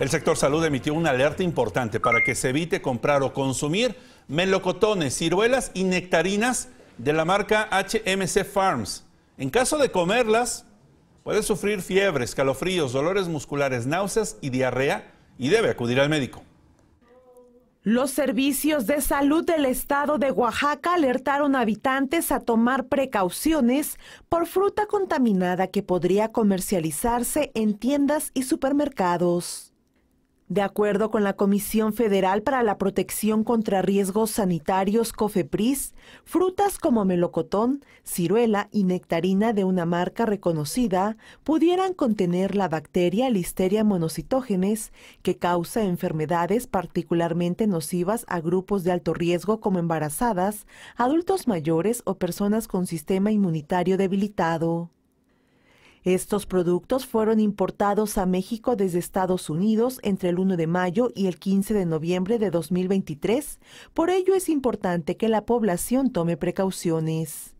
El sector salud emitió una alerta importante para que se evite comprar o consumir melocotones, ciruelas y nectarinas de la marca HMC Farms. En caso de comerlas, puede sufrir fiebres, calofríos, dolores musculares, náuseas y diarrea y debe acudir al médico. Los servicios de salud del estado de Oaxaca alertaron a habitantes a tomar precauciones por fruta contaminada que podría comercializarse en tiendas y supermercados. De acuerdo con la Comisión Federal para la Protección contra Riesgos Sanitarios, COFEPRIS, frutas como melocotón, ciruela y nectarina de una marca reconocida pudieran contener la bacteria Listeria monocitógenes, que causa enfermedades particularmente nocivas a grupos de alto riesgo como embarazadas, adultos mayores o personas con sistema inmunitario debilitado. Estos productos fueron importados a México desde Estados Unidos entre el 1 de mayo y el 15 de noviembre de 2023. Por ello es importante que la población tome precauciones.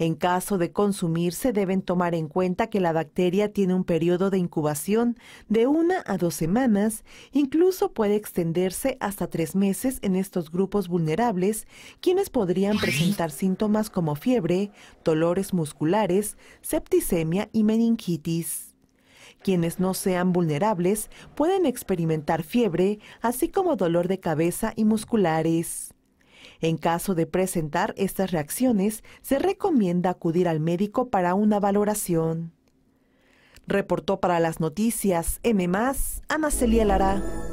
En caso de consumirse, deben tomar en cuenta que la bacteria tiene un periodo de incubación de una a dos semanas, incluso puede extenderse hasta tres meses en estos grupos vulnerables, quienes podrían presentar síntomas como fiebre, dolores musculares, septicemia y meningitis. Quienes no sean vulnerables pueden experimentar fiebre, así como dolor de cabeza y musculares. En caso de presentar estas reacciones, se recomienda acudir al médico para una valoración. Reportó para las noticias M, Ana Celia Lara.